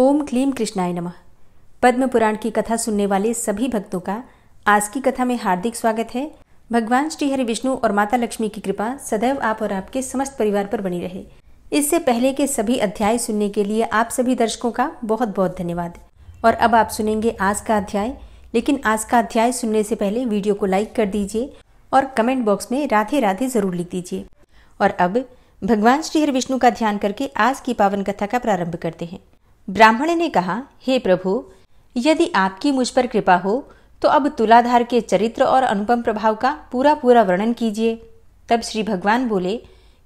ओम क्लीम कृष्णाय नमः पद्म पुराण की कथा सुनने वाले सभी भक्तों का आज की कथा में हार्दिक स्वागत है भगवान श्री हरि विष्णु और माता लक्ष्मी की कृपा सदैव आप और आपके समस्त परिवार पर बनी रहे इससे पहले के सभी अध्याय सुनने के लिए आप सभी दर्शकों का बहुत बहुत धन्यवाद और अब आप सुनेंगे आज का अध्याय लेकिन आज का अध्याय सुनने से पहले वीडियो को लाइक कर दीजिए और कमेंट बॉक्स में राधे राधे जरूर लिख दीजिए और अब भगवान श्री हरि विष्णु का ध्यान करके आज की पावन कथा का प्रारंभ करते हैं ब्राह्मण ने कहा हे प्रभु यदि आपकी मुझ पर कृपा हो तो अब तुलाधार के चरित्र और अनुपम प्रभाव का पूरा पूरा वर्णन कीजिए तब श्री भगवान बोले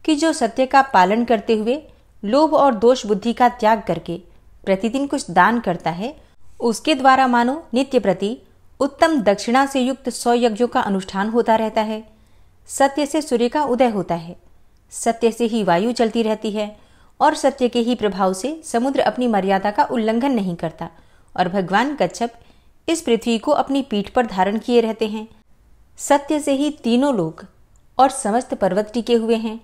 कि जो सत्य का पालन करते हुए लोभ और दोष बुद्धि का त्याग करके प्रतिदिन कुछ दान करता है उसके द्वारा मानो नित्य प्रति उत्तम दक्षिणा से युक्त सौ यज्ञों का अनुष्ठान होता रहता है सत्य से सूर्य का उदय होता है सत्य से ही वायु चलती रहती है और सत्य के ही प्रभाव से समुद्र अपनी मर्यादा का उल्लंघन नहीं करता और भगवान कच्छप इस पृथ्वी को अपनी पीठ पर धारण किए रहते हैं सत्य से ही तीनों लोग और समस्त पर्वत टिके हुए हैं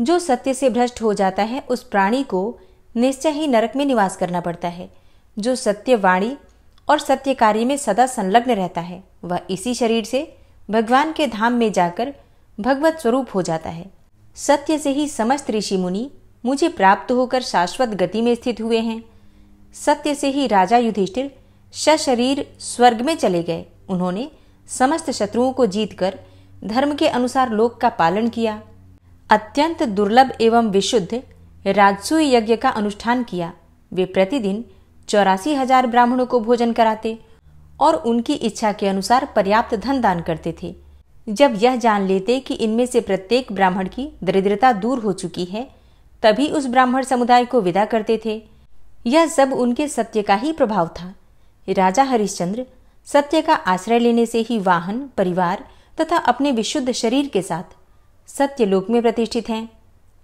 जो सत्य से भ्रष्ट हो जाता है उस प्राणी को निश्चय ही नरक में निवास करना पड़ता है जो सत्य वाणी और सत्य कार्य में सदा संलग्न रहता है वह इसी शरीर से भगवान के धाम में जाकर भगवत स्वरूप हो जाता है सत्य से ही समस्त ऋषि मुनि मुझे प्राप्त होकर शाश्वत गति में स्थित हुए हैं सत्य से ही राजा युधिष्ठिर सशरीर स्वर्ग में चले गए उन्होंने समस्त शत्रुओं को जीतकर धर्म के अनुसार लोक का पालन किया अत्यंत दुर्लभ एवं विशुद्ध राजसूय यज्ञ का अनुष्ठान किया वे प्रतिदिन चौरासी हजार ब्राह्मणों को भोजन कराते और उनकी इच्छा के अनुसार पर्याप्त धन दान करते थे जब यह जान लेते कि इनमें से प्रत्येक ब्राह्मण की दरिद्रता दूर हो चुकी है तभी उस ब्राह्मण समुदाय को विदा करते थे यह सब उनके सत्य का ही प्रभाव था राजा हरिश्चंद्र सत्य का आश्रय लेने से ही वाहन परिवार तथा अपने विशुद्ध शरीर के साथ सत्य लोक में प्रतिष्ठित हैं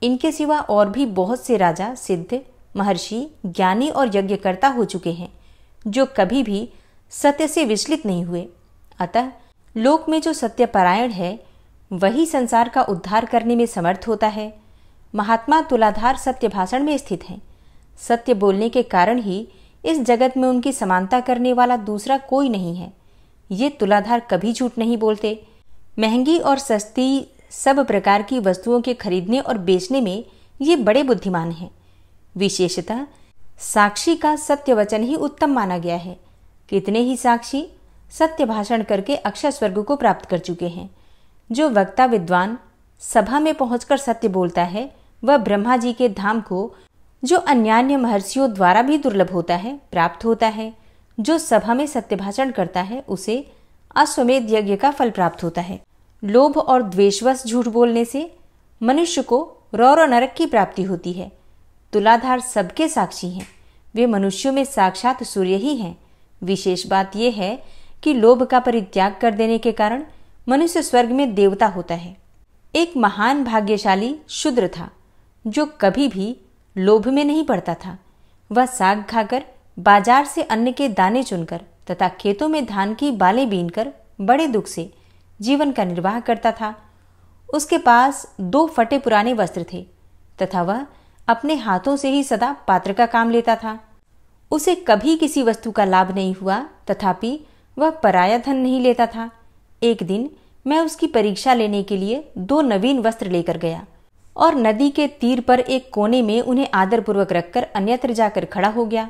इनके सिवा और भी बहुत से राजा सिद्ध महर्षि ज्ञानी और यज्ञकर्ता हो चुके हैं जो कभी भी सत्य से विचलित नहीं हुए अतः लोक में जो सत्यपरायण है वही संसार का उद्धार करने में समर्थ होता है महात्मा तुलाधार सत्य भाषण में स्थित हैं सत्य बोलने के कारण ही इस जगत में उनकी समानता करने वाला दूसरा कोई नहीं है ये तुलाधार कभी झूठ नहीं बोलते महंगी और सस्ती सब प्रकार की वस्तुओं के खरीदने और बेचने में ये बड़े बुद्धिमान हैं विशेषतः साक्षी का सत्य वचन ही उत्तम माना गया है कितने ही साक्षी सत्य भाषण करके अक्षय स्वर्ग को प्राप्त कर चुके हैं जो वक्ता विद्वान सभा में पहुंचकर सत्य बोलता है वह ब्रह्मा जी के धाम को जो अन्यान्य महर्षियों द्वारा भी दुर्लभ होता है प्राप्त होता है जो सभा में सत्यभाषण करता है उसे अश्वमेध यज्ञ का फल प्राप्त होता है लोभ और द्वेषवश झूठ बोलने से मनुष्य को रौर नरक की प्राप्ति होती है तुलाधार सबके साक्षी हैं वे मनुष्यों में साक्षात सूर्य ही हैं विशेष बात यह है कि लोभ का परित्याग कर देने के कारण मनुष्य स्वर्ग में देवता होता है एक महान भाग्यशाली शूद्र था जो कभी भी लोभ में नहीं पड़ता था वह साग खाकर बाजार से अन्न के दाने चुनकर तथा खेतों में धान की बीन बीनकर बड़े दुख से जीवन का निर्वाह करता था उसके पास दो फटे पुराने वस्त्र थे तथा वह अपने हाथों से ही सदा पात्र का काम लेता था उसे कभी किसी वस्तु का लाभ नहीं हुआ तथापि वह पराया धन नहीं लेता था एक दिन मैं उसकी परीक्षा लेने के लिए दो नवीन वस्त्र लेकर गया और नदी के तीर पर एक कोने में उन्हें आदरपूर्वक रखकर अन्यत्र जाकर खड़ा हो गया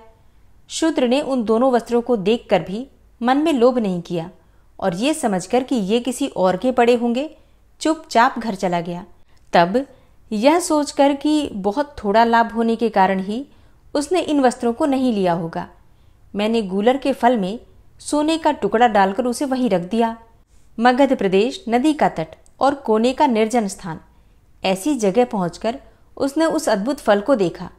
शूद्र ने उन दोनों वस्त्रों को देखकर भी मन में लोभ नहीं किया और ये समझकर कि ये किसी और के पड़े होंगे चुपचाप घर चला गया तब यह सोचकर कि बहुत थोड़ा लाभ होने के कारण ही उसने इन वस्त्रों को नहीं लिया होगा मैंने गूलर के फल में सोने का टुकड़ा डालकर उसे वहीं रख दिया मगध प्रदेश नदी का तट और कोने का निर्जन स्थान ऐसी जगह पहुंचकर उसने उस अद्भुत फल को देखा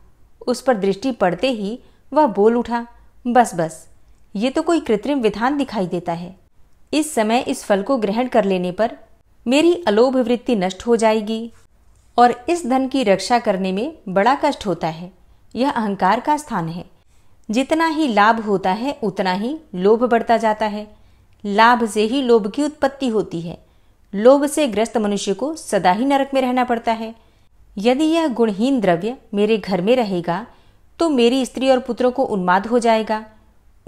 उस पर दृष्टि पड़ते ही वह बोल उठा बस बस ये तो कोई कृत्रिम विधान दिखाई देता है इस समय इस फल को ग्रहण कर लेने पर मेरी अलोभ वृत्ति नष्ट हो जाएगी और इस धन की रक्षा करने में बड़ा कष्ट होता है यह अहंकार का स्थान है जितना ही लाभ होता है उतना ही लोभ बढ़ता जाता है लाभ से ही लोभ की उत्पत्ति होती है लोभ से ग्रस्त मनुष्य को सदा ही नरक में रहना पड़ता है यदि यह गुणहीन द्रव्य मेरे घर में रहेगा तो मेरी स्त्री और पुत्रों को उन्माद हो जाएगा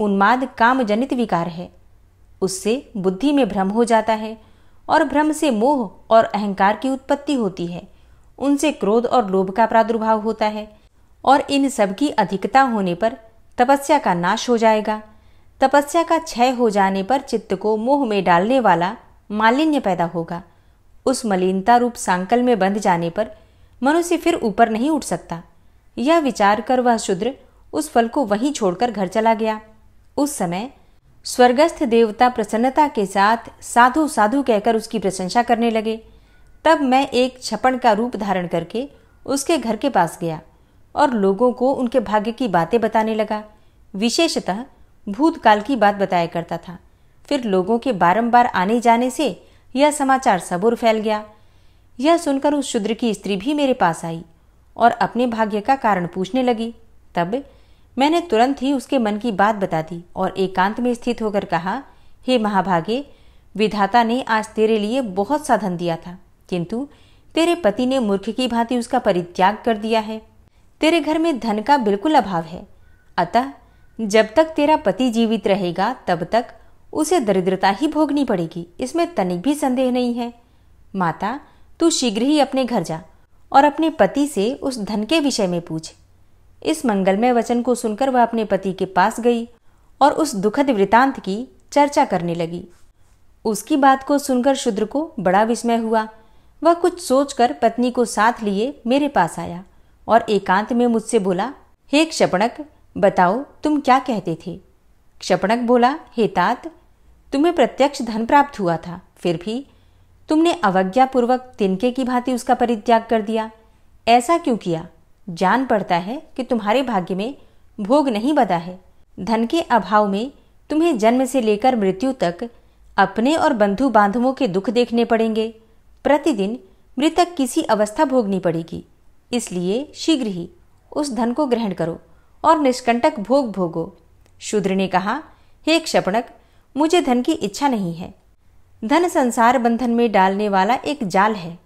उन्माद जनित विकार है उससे बुद्धि में भ्रम हो जाता है और भ्रम से मोह और अहंकार की उत्पत्ति होती है उनसे क्रोध और लोभ का प्रादुर्भाव होता है और इन सब की अधिकता होने पर तपस्या का नाश हो जाएगा तपस्या का क्षय हो जाने पर चित्त को मोह में डालने वाला मालिन्य पैदा होगा उस मलिनता रूप सांकल में बंध जाने पर मनुष्य फिर ऊपर नहीं उठ सकता यह विचार कर वह शूद्र उस फल को वहीं छोड़कर घर चला गया उस समय स्वर्गस्थ देवता प्रसन्नता के साथ साधु साधु कहकर उसकी प्रशंसा करने लगे तब मैं एक छपण का रूप धारण करके उसके घर के पास गया और लोगों को उनके भाग्य की बातें बताने लगा विशेषतः भूतकाल की बात बताया करता था फिर लोगों के बारंबार आने जाने से यह समाचार सबूर फैल गया यह सुनकर उस शूद्र की स्त्री भी मेरे पास आई और अपने भाग्य का कारण पूछने लगी तब मैंने तुरंत ही उसके मन की बात बता दी और एकांत में स्थित होकर कहा हे महाभागे विधाता ने आज तेरे लिए बहुत साधन दिया था किंतु तेरे पति ने मूर्ख की भांति उसका परित्याग कर दिया है तेरे घर में धन का बिल्कुल अभाव है अतः जब तक तेरा पति जीवित रहेगा तब तक उसे दरिद्रता ही भोगनी पड़ेगी इसमें तनिक भी संदेह नहीं है माता तू शीघ्र ही अपने घर जा और अपने पति से उस धन के विषय में पूछ इस मंगलमय वचन को सुनकर वह अपने पति के पास गई और उस दुखद वृतांत की चर्चा करने लगी उसकी बात को सुनकर शुद्र को बड़ा विस्मय हुआ वह कुछ सोचकर पत्नी को साथ लिए मेरे पास आया और एकांत में मुझसे बोला हे क्षपणक बताओ तुम क्या कहते थे क्षपणक बोला हे तात तुम्हें प्रत्यक्ष धन प्राप्त हुआ था फिर भी तुमने अवज्ञापूर्वक तिनके की भांति उसका परित्याग कर दिया ऐसा क्यों किया जान पड़ता है कि तुम्हारे भाग्य में भोग नहीं बदा है धन के अभाव में तुम्हें जन्म से लेकर मृत्यु तक अपने और बंधु बांधवों के दुख देखने पड़ेंगे प्रतिदिन मृतक किसी अवस्था भोगनी पड़ेगी इसलिए शीघ्र ही उस धन को ग्रहण करो और निष्कंटक भोग भोगो शूद्र ने कहा हे क्षपणक मुझे धन की इच्छा नहीं है धन संसार बंधन में डालने वाला एक जाल है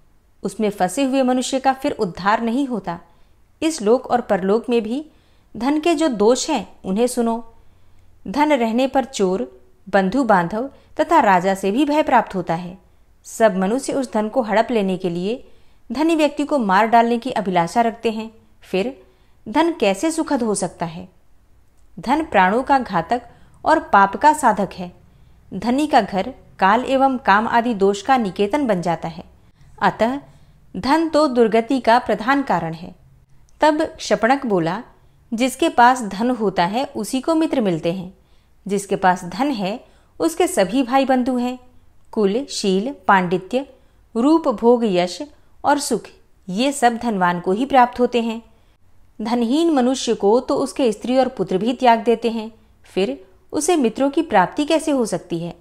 उसमें फंसे हुए मनुष्य का फिर उद्धार नहीं होता इस लोक और परलोक में भी धन के जो दोष हैं उन्हें सुनो धन रहने पर चोर बंधु बांधव तथा राजा से भी भय प्राप्त होता है सब मनुष्य उस धन को हड़प लेने के लिए धनी व्यक्ति को मार डालने की अभिलाषा रखते हैं फिर धन कैसे सुखद हो सकता है धन प्राणों का घातक और पाप का साधक है धनी का घर काल एवं काम आदि दोष का निकेतन बन जाता है अतः धन तो दुर्गति का प्रधान कारण है तब क्षपणक बोला जिसके पास धन होता है उसी को मित्र मिलते हैं जिसके पास धन है उसके सभी भाई बंधु हैं कुल शील पांडित्य रूप भोग यश और सुख ये सब धनवान को ही प्राप्त होते हैं धनहीन मनुष्य को तो उसके स्त्री और पुत्र भी त्याग देते हैं फिर उसे मित्रों की प्राप्ति कैसे हो सकती है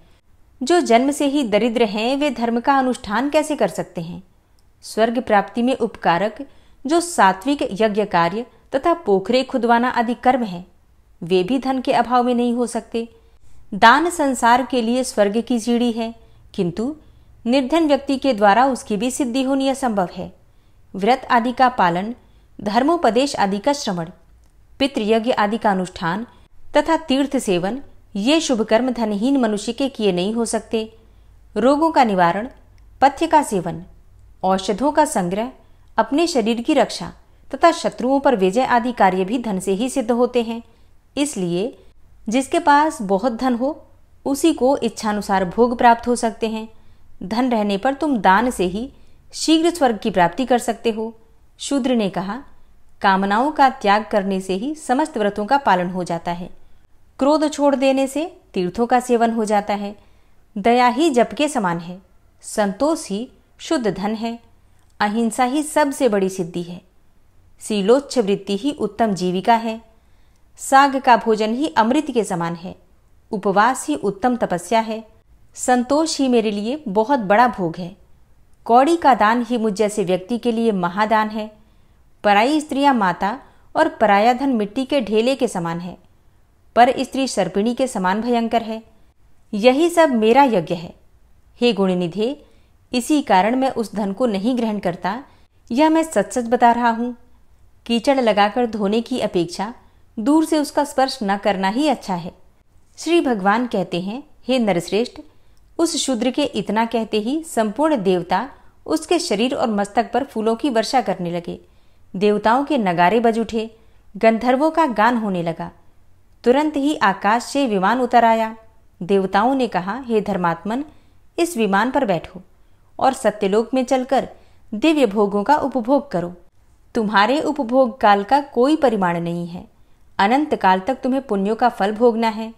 जो जन्म से ही दरिद्र हैं वे धर्म का अनुष्ठान कैसे कर सकते हैं स्वर्ग प्राप्ति में उपकारक जो सात्विक यज्ञ कार्य तथा पोखरे खुदवाना आदि कर्म हैं वे भी धन के अभाव में नहीं हो सकते दान संसार के लिए स्वर्ग की सीढ़ी है किंतु निर्धन व्यक्ति के द्वारा उसकी भी सिद्धि होनी असंभव है व्रत आदि का पालन धर्मोपदेश आदि का श्रवण पितृयज्ञ आदि का अनुष्ठान तथा तीर्थ सेवन ये शुभ कर्म धनहीन मनुष्य के किए नहीं हो सकते रोगों का निवारण पथ्य का सेवन औषधों का संग्रह अपने शरीर की रक्षा तथा शत्रुओं पर विजय आदि कार्य भी धन से ही सिद्ध होते हैं इसलिए जिसके पास बहुत धन हो उसी को इच्छानुसार भोग प्राप्त हो सकते हैं धन रहने पर तुम दान से ही शीघ्र स्वर्ग की प्राप्ति कर सकते हो शूद्र ने कहा कामनाओं का त्याग करने से ही समस्त व्रतों का पालन हो जाता है क्रोध छोड़ देने से तीर्थों का सेवन हो जाता है दया ही जप के समान है संतोष ही शुद्ध धन है अहिंसा ही सबसे बड़ी सिद्धि है शीलोच्छ वृत्ति ही उत्तम जीविका है साग का भोजन ही अमृत के समान है उपवास ही उत्तम तपस्या है संतोष ही मेरे लिए बहुत बड़ा भोग है कौड़ी का दान ही मुझ जैसे व्यक्ति के लिए महादान है पराई स्त्रियां माता और पराया धन मिट्टी के ढेले के समान है पर स्त्री सर्पिणी के समान भयंकर है यही सब मेरा यज्ञ है हे गुणनिधे इसी कारण मैं उस धन को नहीं ग्रहण करता यह मैं सच सच बता रहा हूं कीचड़ लगाकर धोने की अपेक्षा दूर से उसका स्पर्श न करना ही अच्छा है श्री भगवान कहते हैं हे नरश्रेष्ठ उस शूद्र के इतना कहते ही संपूर्ण देवता उसके शरीर और मस्तक पर फूलों की वर्षा करने लगे देवताओं के नगारे बज उठे गंधर्वों का गान होने लगा तुरंत ही आकाश से विमान उतर आया देवताओं ने कहा हे धर्मात्मन इस विमान पर बैठो और सत्यलोक में चलकर दिव्य भोगों का उपभोग करो तुम्हारे उपभोग काल का कोई परिमाण नहीं है अनंत काल तक तुम्हें पुण्यों का फल भोगना है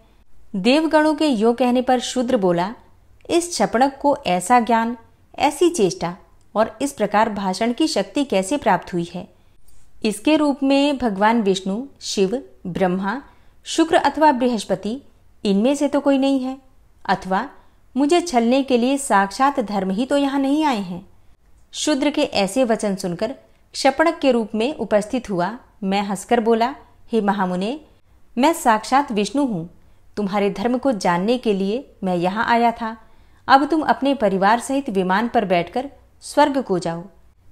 देवगणों के यो कहने पर शूद्र बोला इस छपणक को ऐसा ज्ञान ऐसी चेष्टा और इस प्रकार भाषण की शक्ति कैसे प्राप्त हुई है इसके रूप में भगवान विष्णु शिव ब्रह्मा शुक्र अथवा बृहस्पति इनमें से तो कोई नहीं है अथवा मुझे छलने के लिए साक्षात धर्म ही तो यहाँ नहीं आए हैं शूद्र के ऐसे वचन सुनकर क्षपणक के रूप में उपस्थित हुआ मैं हंसकर बोला हे महामुने मैं साक्षात विष्णु हूँ तुम्हारे धर्म को जानने के लिए मैं यहाँ आया था अब तुम अपने परिवार सहित विमान पर बैठकर स्वर्ग को जाओ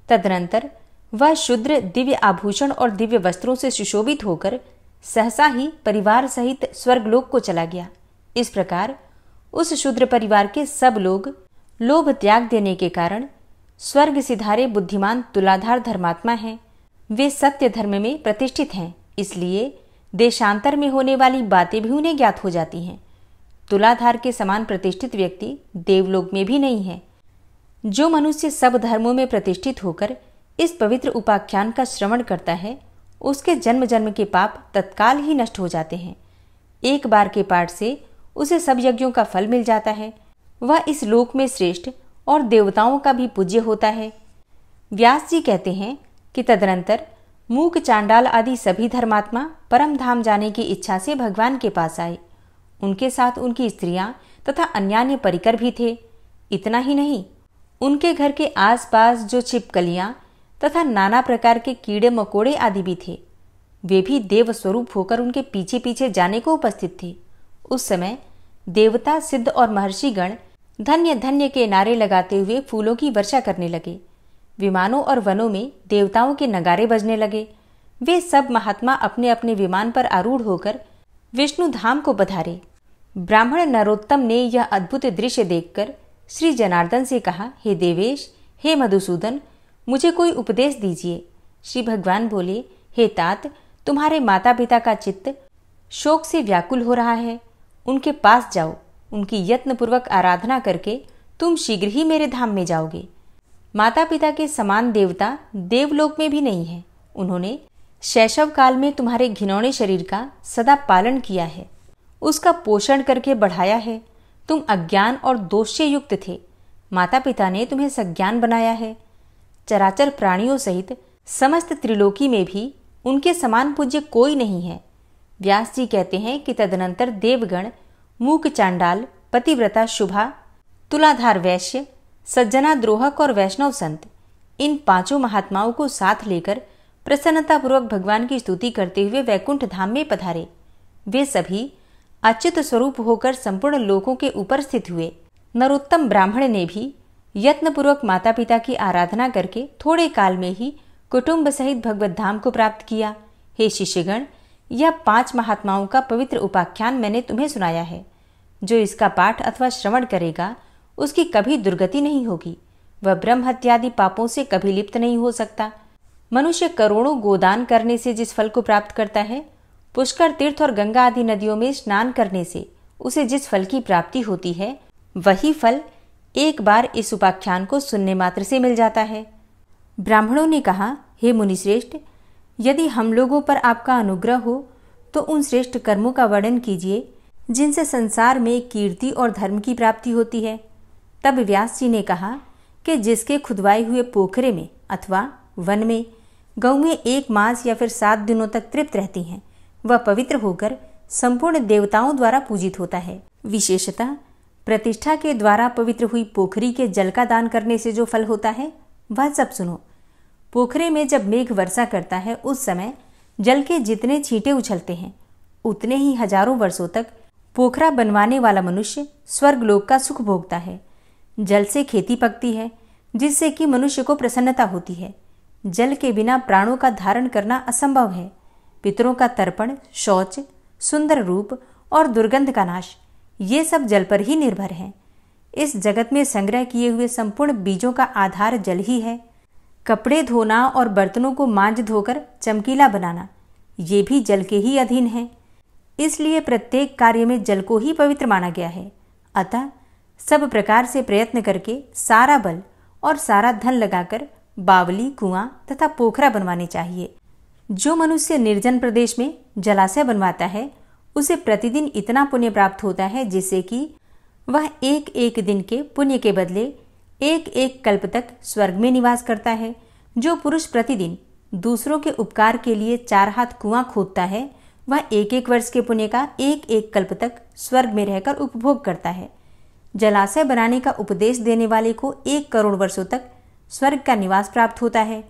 तदनंतर वह शुद्र दिव्य आभूषण और दिव्य वस्त्रों से सुशोभित होकर सहसा ही परिवार सहित स्वर्गलोक को चला गया इस प्रकार उस शूद्र परिवार के सब लोग लोभ त्याग देने के कारण स्वर्ग सिधारे बुद्धिमान तुलाधार धर्मात्मा हैं वे सत्य धर्म में प्रतिष्ठित हैं इसलिए देशांतर में होने वाली बातें भी उन्हें ज्ञात हो जाती हैं तुलाधार के समान प्रतिष्ठित व्यक्ति देवलोक में भी नहीं है जो मनुष्य सब धर्मों में प्रतिष्ठित होकर इस पवित्र उपाख्यान का श्रवण करता है उसके जन्म जन्म के पाप तत्काल ही नष्ट हो जाते हैं एक बार के पाठ से उसे सब यज्ञों का फल मिल जाता है वह इस लोक में श्रेष्ठ और देवताओं का भी पूज्य होता है व्यास जी कहते हैं कि तदनंतर मूक चांडाल आदि सभी धर्मात्मा परम धाम जाने की इच्छा से भगवान के पास आए उनके साथ उनकी स्त्रियां तथा अन्य परिकर भी थे इतना ही नहीं उनके घर के आसपास जो छिपकलियां तथा नाना प्रकार के कीड़े मकोड़े आदि भी थे वे भी देव स्वरूप होकर उनके पीछे पीछे जाने को उपस्थित थे उस समय देवता सिद्ध और महर्षिगण धन्य धन्य के नारे लगाते हुए फूलों की वर्षा करने लगे विमानों और वनों में देवताओं के नगारे बजने लगे वे सब महात्मा अपने अपने विमान पर आरूढ़ होकर विष्णु धाम को पधारे ब्राह्मण नरोत्तम ने यह अद्भुत दृश्य देखकर श्री जनार्दन से कहा हे देवेश हे मधुसूदन मुझे कोई उपदेश दीजिए श्री भगवान बोले हे तात तुम्हारे माता पिता का चित्त शोक से व्याकुल हो रहा है उनके पास जाओ उनकी यत्नपूर्वक आराधना करके तुम शीघ्र ही मेरे धाम में जाओगे माता पिता के समान देवता देवलोक में भी नहीं है उन्होंने शैशव काल में तुम्हारे घिनौने शरीर का सदा पालन किया है उसका पोषण करके बढ़ाया है तुम अज्ञान और दोष से युक्त थे माता पिता ने तुम्हें सज्ञान बनाया है चराचर प्राणियों सहित समस्त त्रिलोकी में भी उनके समान पूज्य कोई नहीं है व्यास जी कहते हैं कि तदनंतर देवगण मूक चांडाल पतिव्रता शुभा तुलाधार वैश्य सज्जना द्रोहक और वैष्णव संत इन पांचों महात्माओं को साथ लेकर प्रसन्नतापूर्वक भगवान की स्तुति करते हुए वैकुंठ धाम में पधारे वे सभी अच्युत स्वरूप होकर संपूर्ण लोकों के ऊपर स्थित हुए नरोत्तम ब्राह्मण ने भी यत्नपूर्वक माता पिता की आराधना करके थोड़े काल में ही कुटुंब सहित भगवत धाम को प्राप्त किया हे शिष्यगण यह पांच महात्माओं का पवित्र उपाख्यान मैंने तुम्हें सुनाया है जो इसका पाठ अथवा श्रवण करेगा उसकी कभी दुर्गति नहीं होगी वह ब्रह्म हत्यादि पापों से कभी लिप्त नहीं हो सकता मनुष्य करोड़ों गोदान करने से जिस फल को प्राप्त करता है पुष्कर तीर्थ और गंगा आदि नदियों में स्नान करने से उसे जिस फल की प्राप्ति होती है वही फल एक बार इस उपाख्यान को सुनने मात्र से मिल जाता है ब्राह्मणों ने कहा हे मुनिश्रेष्ठ यदि हम लोगों पर आपका अनुग्रह हो तो उन श्रेष्ठ कर्मों का वर्णन कीजिए जिनसे संसार में कीर्ति और धर्म की प्राप्ति होती है तब व्यास जी ने कहा कि जिसके खुदवाए हुए पोखरे में अथवा वन में गऊ एक मास या फिर सात दिनों तक तृप्त रहती हैं वह पवित्र होकर संपूर्ण देवताओं द्वारा पूजित होता है विशेषता प्रतिष्ठा के द्वारा पवित्र हुई पोखरी के जल का दान करने से जो फल होता है वह सब सुनो पोखरे में जब मेघ वर्षा करता है उस समय जल के जितने छींटे उछलते हैं उतने ही हजारों वर्षों तक पोखरा बनवाने वाला मनुष्य स्वर्गलोक का सुख भोगता है जल से खेती पकती है जिससे कि मनुष्य को प्रसन्नता होती है जल के बिना प्राणों का धारण करना असंभव है पितरों का तर्पण शौच सुंदर रूप और दुर्गंध का नाश ये सब जल पर ही निर्भर हैं इस जगत में संग्रह किए हुए संपूर्ण बीजों का आधार जल ही है कपड़े धोना और बर्तनों को मांझ धोकर चमकीला बनाना ये भी जल के ही अधीन है इसलिए प्रत्येक कार्य में जल को ही पवित्र माना गया है अतः सब प्रकार से प्रयत्न करके सारा बल और सारा धन लगाकर बावली कुआं तथा पोखरा बनवाने चाहिए जो मनुष्य निर्जन प्रदेश में जलाशय बनवाता है उसे प्रतिदिन इतना पुण्य प्राप्त होता है जिससे कि वह एक एक दिन के पुण्य के बदले एक एक कल्प तक स्वर्ग में निवास करता है जो पुरुष प्रतिदिन दूसरों के उपकार के लिए चार हाथ कुआं खोदता है वह एक एक वर्ष के पुण्य का एक एक कल्प तक स्वर्ग में रहकर उपभोग करता है जलाशय बनाने का उपदेश देने वाले को एक करोड़ वर्षों तक स्वर्ग का निवास प्राप्त होता है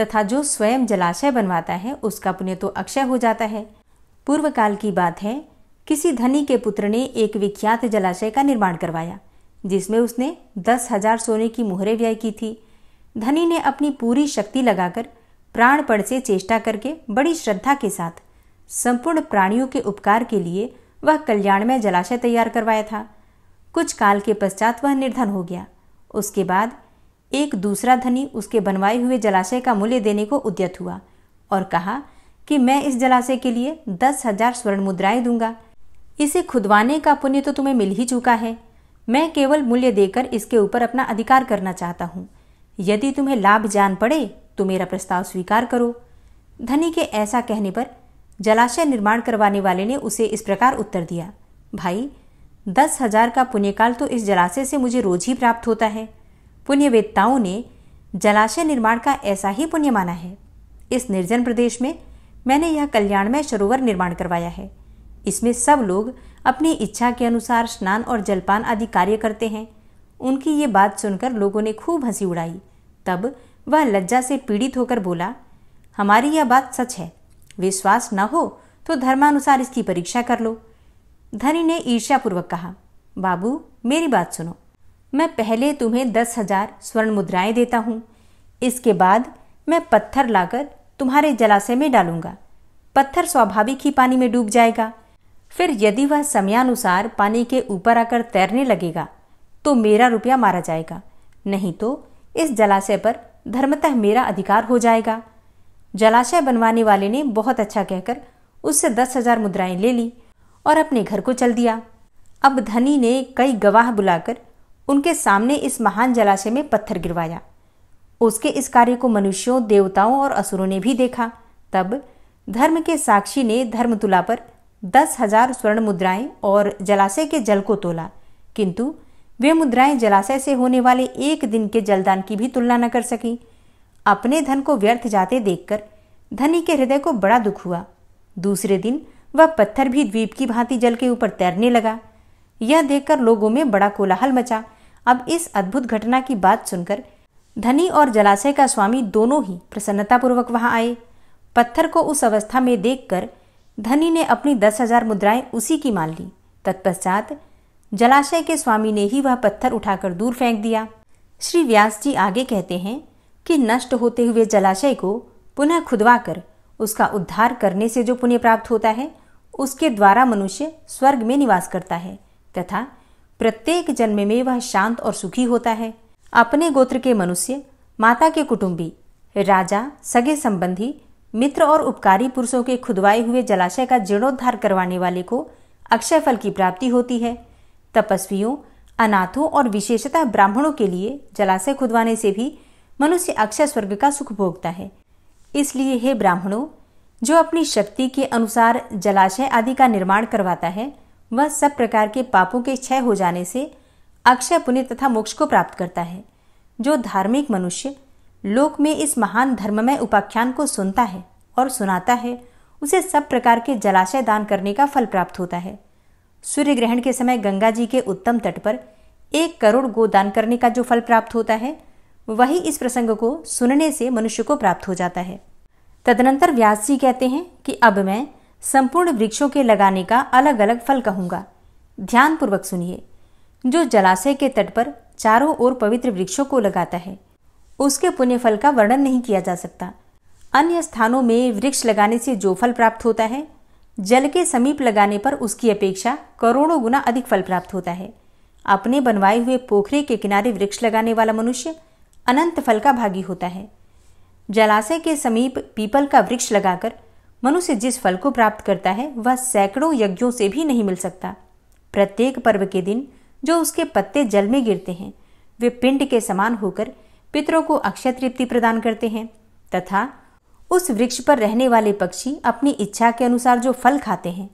तथा जो स्वयं जलाशय बनवाता है उसका पुण्य तो अक्षय हो जाता है पूर्व काल की बात है किसी धनी के पुत्र ने एक विख्यात जलाशय का निर्माण करवाया जिसमें उसने दस हजार सोने की मुहरे व्यय की थी धनी ने अपनी पूरी शक्ति लगाकर प्राणपण से चेष्टा करके बड़ी श्रद्धा के साथ संपूर्ण प्राणियों के उपकार के लिए वह कल्याणमय जलाशय तैयार करवाया था कुछ काल के पश्चात वह निर्धन हो गया उसके बाद एक दूसरा धनी उसके बनवाए हुए जलाशय का मूल्य देने को उद्यत हुआ और कहा कि मैं इस जलाशय के लिए दस हजार स्वर्ण मुद्राएं दूंगा इसे खुदवाने का पुण्य तो तुम्हें मिल ही चुका है मैं केवल मूल्य देकर इसके ऊपर अपना अधिकार करना चाहता हूँ यदि तुम्हें लाभ जान पड़े तो मेरा प्रस्ताव स्वीकार करो धनी के ऐसा कहने पर जलाशय निर्माण करवाने वाले ने उसे इस प्रकार उत्तर दिया भाई दस हजार का पुण्यकाल तो इस जलाशय से मुझे रोज ही प्राप्त होता है पुण्यवेत्ताओं ने जलाशय निर्माण का ऐसा ही पुण्य माना है इस निर्जन प्रदेश में मैंने यह कल्याणमय सरोवर निर्माण करवाया है इसमें सब लोग अपनी इच्छा के अनुसार स्नान और जलपान आदि कार्य करते हैं उनकी ये बात सुनकर लोगों ने खूब हंसी उड़ाई तब वह लज्जा से पीड़ित होकर बोला हमारी यह बात सच है विश्वास न हो तो धर्मानुसार इसकी परीक्षा कर लो धनी ने ईर्ष्यापूर्वक कहा बाबू मेरी बात सुनो मैं पहले तुम्हें दस हजार स्वर्ण मुद्राएं देता हूँ इसके बाद मैं पत्थर लाकर तुम्हारे जलाशय में डालूंगा पत्थर स्वाभाविक ही पानी में डूब जाएगा फिर यदि वह समयानुसार पानी के ऊपर आकर तैरने लगेगा तो मेरा रुपया मारा जाएगा नहीं तो इस जलाशय पर धर्मतः मेरा अधिकार हो जाएगा जलाशय बनवाने वाले ने बहुत अच्छा कहकर उससे दस हजार मुद्राएं ले ली और अपने घर को चल दिया अब धनी ने कई गवाह बुलाकर उनके सामने इस महान जलाशय में पत्थर गिरवाया उसके इस कार्य को मनुष्यों देवताओं और असुरों ने भी देखा तब धर्म के साक्षी ने धर्म तुला पर दस हजार स्वर्ण मुद्राएं और जलाशय के जल को तोला किंतु वे मुद्राएं जलाशय से होने वाले एक दिन के जलदान की भी तुलना न कर सकी अपने धन को व्यर्थ जाते देखकर धनी के हृदय को बड़ा दुख हुआ दूसरे दिन वह पत्थर भी द्वीप की भांति जल के ऊपर तैरने लगा यह देखकर लोगों में बड़ा कोलाहल मचा अब इस अद्भुत घटना की बात सुनकर धनी और जलाशय का स्वामी दोनों ही प्रसन्नतापूर्वक वहां आए पत्थर को उस अवस्था में देखकर धनी ने अपनी दस हजार मुद्राएं उसी की मान ली तत्पश्चात जलाशय के स्वामी ने ही वह पत्थर उठाकर दूर फेंक दिया श्री व्यास जी आगे कहते हैं कि नष्ट होते हुए जलाशय को पुनः खुदवाकर उसका उद्धार करने से जो पुण्य प्राप्त होता है उसके द्वारा मनुष्य स्वर्ग में निवास करता है तथा प्रत्येक जन्म में वह शांत और सुखी होता है अपने गोत्र के मनुष्य माता के कुटुंबी राजा सगे संबंधी मित्र और उपकारी पुरुषों के खुदवाए हुए जलाशय का जीर्णोद्धार करवाने वाले को अक्षय फल की प्राप्ति होती है तपस्वियों अनाथों और विशेषता ब्राह्मणों के लिए जलाशय खुदवाने से भी मनुष्य अक्षय स्वर्ग का सुख भोगता है इसलिए हे ब्राह्मणों जो अपनी शक्ति के अनुसार जलाशय आदि का निर्माण करवाता है वह सब प्रकार के पापों के क्षय हो जाने से अक्षय पुण्य तथा मोक्ष को प्राप्त करता है जो धार्मिक मनुष्य लोक में इस महान धर्ममय उपाख्यान को सुनता है और सुनाता है उसे सब प्रकार के जलाशय दान करने का फल प्राप्त होता है सूर्य ग्रहण के समय गंगा जी के उत्तम तट पर एक करोड़ गोदान करने का जो फल प्राप्त होता है वही इस प्रसंग को सुनने से मनुष्य को प्राप्त हो जाता है तदनंतर व्यास जी कहते हैं कि अब मैं संपूर्ण वृक्षों के लगाने का अलग अलग फल ध्यान ध्यानपूर्वक सुनिए जो जलाशय के तट पर चारों ओर पवित्र वृक्षों को लगाता है उसके पुण्य फल का वर्णन नहीं किया जा सकता अन्य स्थानों में वृक्ष लगाने से जो फल प्राप्त होता है जल के समीप लगाने पर उसकी अपेक्षा करोड़ों गुना अधिक फल प्राप्त होता है अपने बनवाए हुए पोखरे के किनारे वृक्ष लगाने वाला मनुष्य अनंत फल का भागी होता है जलाशय के समीप पीपल का वृक्ष लगाकर मनुष्य जिस फल को प्राप्त करता है वह सैकड़ों यज्ञों से भी नहीं मिल सकता प्रत्येक पर्व के दिन जो उसके पत्ते जल में गिरते हैं वे पिंड के समान होकर पितरों को अक्षय तृप्ति प्रदान करते हैं तथा उस वृक्ष पर रहने वाले पक्षी अपनी इच्छा के अनुसार जो फल खाते हैं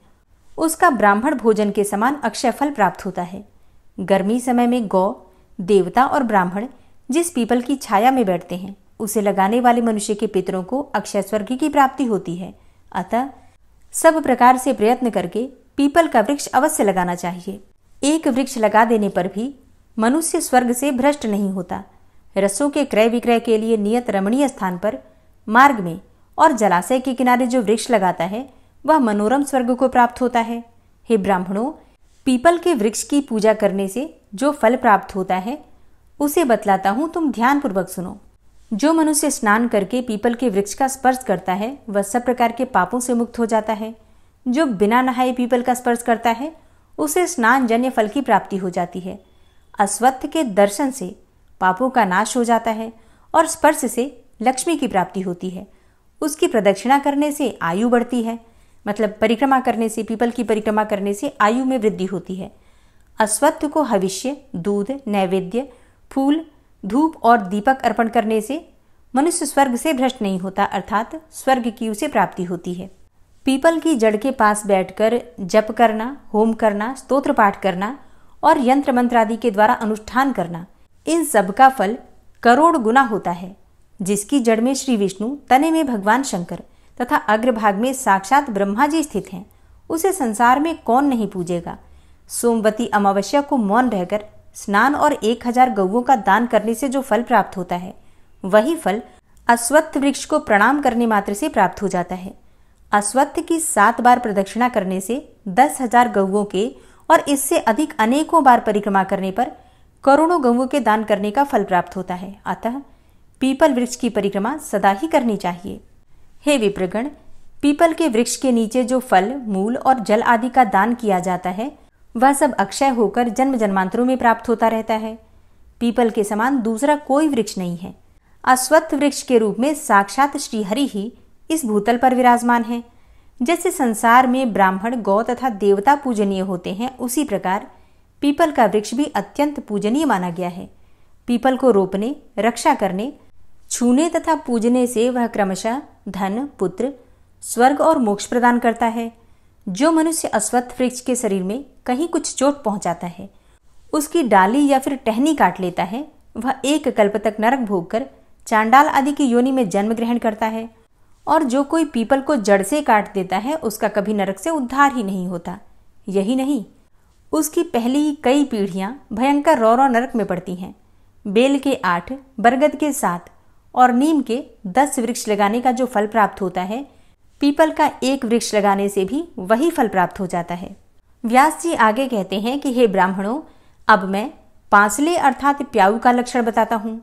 उसका ब्राह्मण भोजन के समान अक्षय फल प्राप्त होता है गर्मी समय में गौ देवता और ब्राह्मण जिस पीपल की छाया में बैठते हैं उसे लगाने वाले मनुष्य के पितरों को अक्षय स्वर्ग की प्राप्ति होती है अतः सब प्रकार से प्रयत्न करके पीपल का वृक्ष अवश्य लगाना चाहिए एक वृक्ष लगा देने पर भी मनुष्य स्वर्ग से भ्रष्ट नहीं होता रसों के क्रय विक्रय के लिए नियत रमणीय स्थान पर मार्ग में और जलाशय के किनारे जो वृक्ष लगाता है वह मनोरम स्वर्ग को प्राप्त होता है हे ब्राह्मणों पीपल के वृक्ष की पूजा करने से जो फल प्राप्त होता है उसे बतलाता हूँ तुम ध्यानपूर्वक सुनो जो मनुष्य स्नान करके पीपल के वृक्ष का स्पर्श करता है वह सब प्रकार के पापों से मुक्त हो जाता है जो बिना नहाए पीपल का स्पर्श करता है उसे स्नान जन्य फल की प्राप्ति हो जाती है अस्वत्थ के दर्शन से पापों का नाश हो जाता है और स्पर्श से लक्ष्मी की प्राप्ति होती है उसकी प्रदक्षिणा करने से आयु बढ़ती है मतलब परिक्रमा करने से पीपल की परिक्रमा करने से आयु में वृद्धि होती है अश्वत्थ को हविष्य दूध नैवेद्य फूल धूप और दीपक अर्पण करने से मनुष्य स्वर्ग से भ्रष्ट नहीं होता अर्थात स्वर्ग की उसे प्राप्ति होती है पीपल की जड़ के पास बैठकर जप करना होम करना स्तोत्र पाठ करना और यंत्र मंत्र आदि के द्वारा अनुष्ठान करना इन सब का फल करोड़ गुना होता है जिसकी जड़ में श्री विष्णु तने में भगवान शंकर तथा अग्रभाग में साक्षात ब्रह्मा जी स्थित हैं उसे संसार में कौन नहीं पूजेगा सोमवती अमावस्या को मौन रहकर स्नान और एक हजार गऊओं का दान करने से जो फल प्राप्त होता है वही फल अश्वत्थ वृक्ष को प्रणाम करने मात्र से प्राप्त हो जाता है अश्वत्थ की सात बार प्रदक्षिणा करने से दस हजार गऊओं के और इससे अधिक अनेकों बार परिक्रमा करने पर करोड़ों गऊओं के दान करने का फल प्राप्त होता है अतः पीपल वृक्ष की परिक्रमा सदा ही करनी चाहिए हे विप्रगण पीपल के वृक्ष के नीचे जो फल मूल और जल आदि का दान किया जाता है वह सब अक्षय होकर जन्म जन्मांतरों में प्राप्त होता रहता है पीपल के समान दूसरा कोई वृक्ष नहीं है अस्वत्थ वृक्ष के रूप में साक्षात श्रीहरि ही इस भूतल पर विराजमान है जैसे संसार में ब्राह्मण गौ तथा देवता पूजनीय होते हैं उसी प्रकार पीपल का वृक्ष भी अत्यंत पूजनीय माना गया है पीपल को रोपने रक्षा करने छूने तथा पूजने से वह क्रमशः धन पुत्र स्वर्ग और मोक्ष प्रदान करता है जो मनुष्य अस्वत्थ वृक्ष के शरीर में कहीं कुछ चोट पहुंचाता है उसकी डाली या फिर टहनी काट लेता है वह एक कल्प तक नरक भोग कर चांडाल आदि की योनि में जन्म ग्रहण करता है और जो कोई पीपल को जड़ से काट देता है उसका कभी नरक से उद्धार ही नहीं होता यही नहीं उसकी पहली ही कई पीढ़ियां भयंकर रौरव नरक में पड़ती हैं बेल के आठ बरगद के सात और नीम के दस वृक्ष लगाने का जो फल प्राप्त होता है पीपल का एक वृक्ष लगाने से भी वही फल प्राप्त हो जाता है व्यास जी आगे कहते हैं कि हे ब्राह्मणों अब मैं पांसले अर्थात प्याऊ का लक्षण बताता हूँ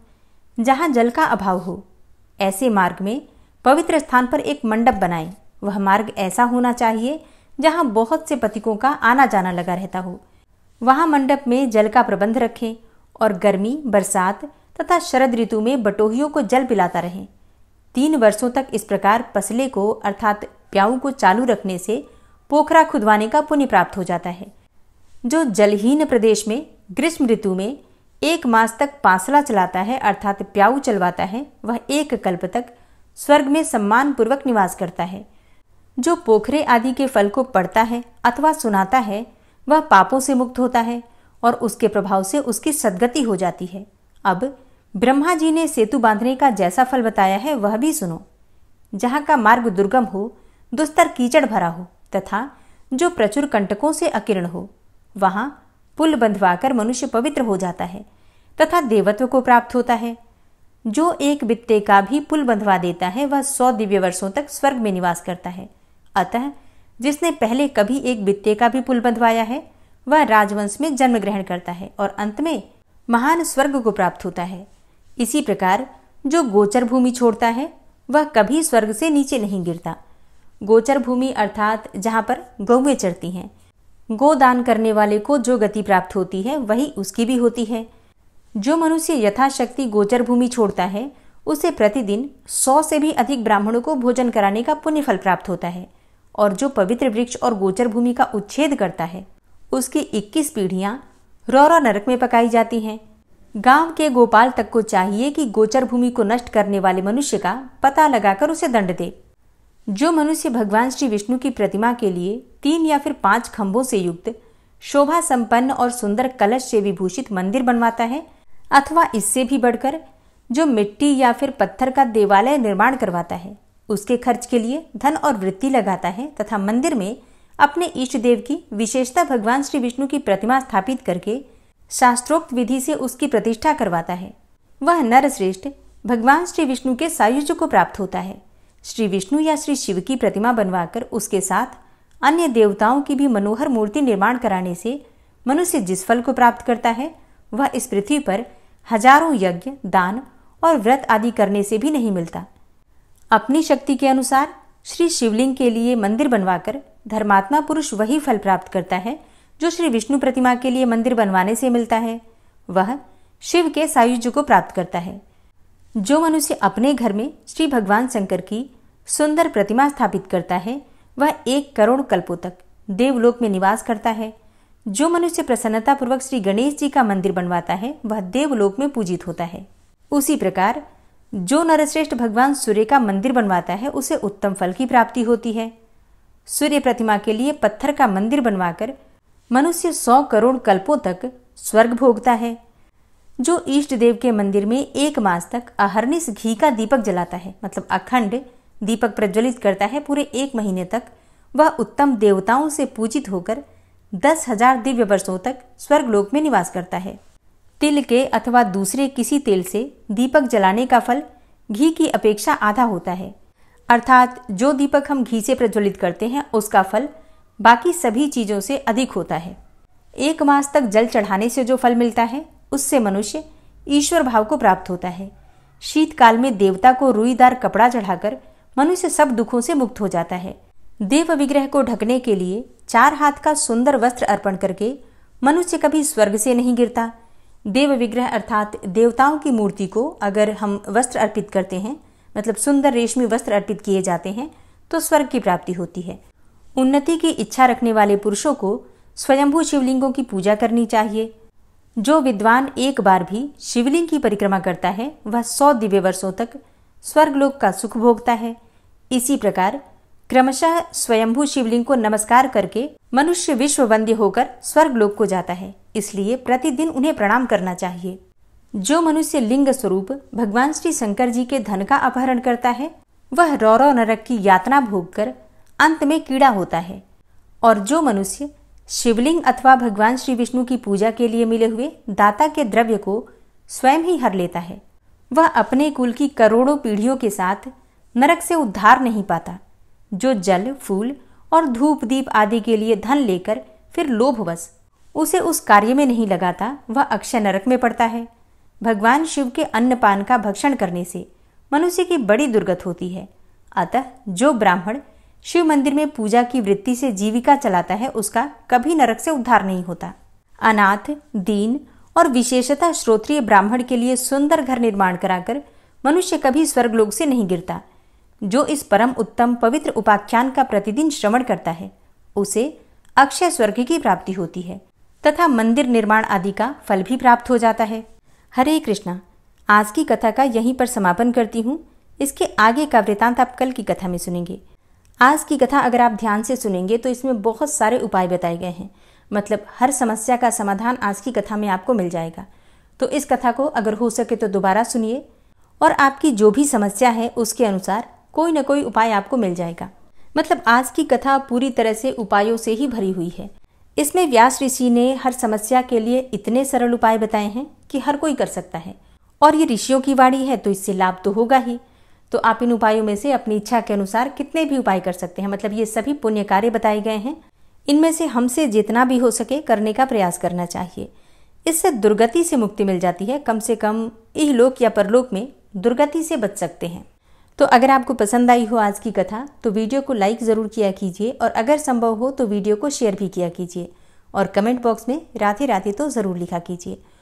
जहाँ जल का अभाव हो ऐसे मार्ग में पवित्र स्थान पर एक मंडप बनाए वह मार्ग ऐसा होना चाहिए जहां बहुत से पथिकों का आना जाना लगा रहता हो वहां मंडप में जल का प्रबंध रखे और गर्मी बरसात तथा शरद ऋतु में बटोहियों को जल पिलाता रहे तीन वर्षों तक इस प्रकार पसले को अर्थात प्याऊ को चालू रखने से पोखरा खुदवाने का पुण्य प्राप्त हो जाता है जो जलहीन प्रदेश में ग्रीष्म ऋतु में एक मास तक पासला चलाता है अर्थात प्याऊ चलवाता है वह एक कल्प तक स्वर्ग में सम्मान पूर्वक निवास करता है जो पोखरे आदि के फल को पढ़ता है अथवा सुनाता है वह पापों से मुक्त होता है और उसके प्रभाव से उसकी सदगति हो जाती है अब ब्रह्मा जी ने सेतु बांधने का जैसा फल बताया है वह भी सुनो जहाँ का मार्ग दुर्गम हो दुस्तर कीचड़ भरा हो तथा जो प्रचुर कंटकों से अकीर्ण हो वहाँ पुल बंधवाकर मनुष्य पवित्र हो जाता है तथा देवत्व को प्राप्त होता है जो एक बित्ते का भी पुल बंधवा देता है वह सौ दिव्य वर्षों तक स्वर्ग में निवास करता है अतः जिसने पहले कभी एक बित्ते का भी पुल बंधवाया है वह राजवंश में जन्म ग्रहण करता है और अंत में महान स्वर्ग को प्राप्त होता है इसी प्रकार जो गोचर भूमि छोड़ता है वह कभी स्वर्ग से नीचे नहीं गिरता गोचर भूमि अर्थात जहाँ पर गौवें चढ़ती हैं गोदान करने वाले को जो गति प्राप्त होती है वही उसकी भी होती है जो मनुष्य यथाशक्ति गोचर भूमि छोड़ता है उसे प्रतिदिन सौ से भी अधिक ब्राह्मणों को भोजन कराने का पुण्य फल प्राप्त होता है और जो पवित्र वृक्ष और गोचर भूमि का उच्छेद करता है उसकी इक्कीस पीढ़ियां रौरा नरक में पकाई जाती हैं गांव के गोपाल तक को चाहिए कि गोचर भूमि को नष्ट करने वाले मनुष्य का पता लगाकर उसे दंड दे जो मनुष्य भगवान श्री विष्णु की प्रतिमा के लिए तीन या फिर पांच खंभों से युक्त शोभा संपन्न और सुंदर कलश से विभूषित मंदिर बनवाता है अथवा इससे भी बढ़कर जो मिट्टी या फिर पत्थर का देवालय निर्माण करवाता है उसके खर्च के लिए धन और वृत्ति लगाता है तथा मंदिर में अपने इष्ट देव की विशेषता भगवान श्री विष्णु की प्रतिमा स्थापित करके शास्त्रोक्त विधि से उसकी प्रतिष्ठा करवाता है वह नरश्रेष्ठ भगवान श्री विष्णु के सायुज को प्राप्त होता है श्री विष्णु या श्री शिव की प्रतिमा बनवाकर उसके साथ अन्य देवताओं की भी मनोहर मूर्ति निर्माण कराने से मनुष्य जिस फल को प्राप्त करता है वह इस पृथ्वी पर हजारों यज्ञ दान और व्रत आदि करने से भी नहीं मिलता अपनी शक्ति के अनुसार श्री शिवलिंग के लिए मंदिर बनवाकर धर्मात्मा पुरुष वही फल प्राप्त करता है जो श्री विष्णु प्रतिमा के लिए मंदिर बनवाने से मिलता है वह शिव के सायुज को प्राप्त करता है जो मनुष्य अपने घर में श्री भगवान शंकर की सुंदर प्रतिमा स्थापित करता है वह एक करोड़ कल्पों तक देवलोक में निवास करता है जो मनुष्य प्रसन्नता पूर्वक श्री गणेश जी का मंदिर बनवाता है वह देवलोक में पूजित होता है उसी प्रकार जो नरश्रेष्ठ भगवान सूर्य का मंदिर बनवाता है उसे उत्तम फल की प्राप्ति होती है सूर्य प्रतिमा के लिए पत्थर का मंदिर बनवाकर मनुष्य सौ करोड़ कल्पों तक स्वर्ग भोगता है जो ईष्ट देव के मंदिर में एक मास तक अहरनिश घी का दीपक जलाता है मतलब अखंड दीपक प्रज्वलित करता है पूरे एक महीने तक वह उत्तम देवताओं से पूजित होकर दस हजार दिव्य वर्षों तक स्वर्गलोक में निवास करता है तिल के अथवा दूसरे किसी तेल से दीपक जलाने का फल घी की अपेक्षा आधा होता है अर्थात जो दीपक हम घी से प्रज्वलित करते हैं उसका फल बाकी सभी चीज़ों से अधिक होता है एक मास तक जल चढ़ाने से जो फल मिलता है उससे मनुष्य ईश्वर भाव को प्राप्त होता है शीतकाल में देवता को रुईदार कपड़ा चढ़ाकर मनुष्य सब दुखों से मुक्त हो जाता है देव विग्रह को ढकने के लिए चार हाथ का सुंदर वस्त्र अर्पण करके मनुष्य कभी स्वर्ग से नहीं गिरता देव विग्रह अर्थात देवताओं की मूर्ति को अगर हम वस्त्र अर्पित करते हैं मतलब सुंदर रेशमी वस्त्र अर्पित किए जाते हैं तो स्वर्ग की प्राप्ति होती है उन्नति की इच्छा रखने वाले पुरुषों को स्वयंभू शिवलिंगों की पूजा करनी चाहिए जो विद्वान एक बार भी शिवलिंग की परिक्रमा करता है वह सौ दिव्य वर्षों तक स्वर्गलोक का सुख भोगता है इसी प्रकार क्रमशः स्वयंभू शिवलिंग को नमस्कार करके मनुष्य विश्व बंदी होकर स्वर्ग लोक को जाता है इसलिए प्रतिदिन उन्हें प्रणाम करना चाहिए जो मनुष्य लिंग स्वरूप भगवान श्री शंकर जी के धन का अपहरण करता है वह रौरव नरक की यातना भोगकर अंत में कीड़ा होता है और जो मनुष्य शिवलिंग अथवा भगवान श्री विष्णु की पूजा के लिए मिले हुए दाता के द्रव्य को स्वयं ही हर लेता है वह अपने कुल की करोड़ों पीढ़ियों के साथ नरक से उद्धार नहीं पाता जो जल फूल और धूप दीप आदि के लिए धन लेकर फिर लोभवश उसे उस कार्य में नहीं लगाता वह अक्षय नरक में पड़ता है भगवान शिव के पान का भक्षण करने से मनुष्य की बड़ी दुर्गत होती है अतः जो ब्राह्मण शिव मंदिर में पूजा की वृत्ति से जीविका चलाता है उसका कभी नरक से उद्धार नहीं होता अनाथ दीन और विशेषता श्रोत्रीय ब्राह्मण के लिए सुंदर घर निर्माण कराकर मनुष्य कभी स्वर्गलोक से नहीं गिरता जो इस परम उत्तम पवित्र उपाख्यान का प्रतिदिन श्रवण करता है उसे अक्षय स्वर्ग की प्राप्ति होती है तथा मंदिर निर्माण आदि का फल भी प्राप्त हो जाता है हरे कृष्णा आज की कथा का यहीं पर समापन करती हूँ इसके आगे का वृतांत आप कल की कथा में सुनेंगे आज की कथा अगर आप ध्यान से सुनेंगे तो इसमें बहुत सारे उपाय बताए गए हैं मतलब हर समस्या का समाधान आज की कथा में आपको मिल जाएगा तो इस कथा को अगर हो सके तो दोबारा सुनिए और आपकी जो भी समस्या है उसके अनुसार कोई ना कोई उपाय आपको मिल जाएगा मतलब आज की कथा पूरी तरह से उपायों से ही भरी हुई है इसमें व्यास ऋषि ने हर समस्या के लिए इतने सरल उपाय बताए हैं कि हर कोई कर सकता है और ये ऋषियों की वाणी है तो इससे लाभ तो होगा ही तो आप इन उपायों में से अपनी इच्छा के अनुसार कितने भी उपाय कर सकते हैं मतलब ये सभी पुण्य कार्य बताए गए हैं इनमें से हमसे जितना भी हो सके करने का प्रयास करना चाहिए इससे दुर्गति से मुक्ति मिल जाती है कम से कम इह लोक या परलोक में दुर्गति से बच सकते हैं तो अगर आपको पसंद आई हो आज की कथा तो वीडियो को लाइक ज़रूर किया कीजिए और अगर संभव हो तो वीडियो को शेयर भी किया कीजिए और कमेंट बॉक्स में राधे राधे तो ज़रूर लिखा कीजिए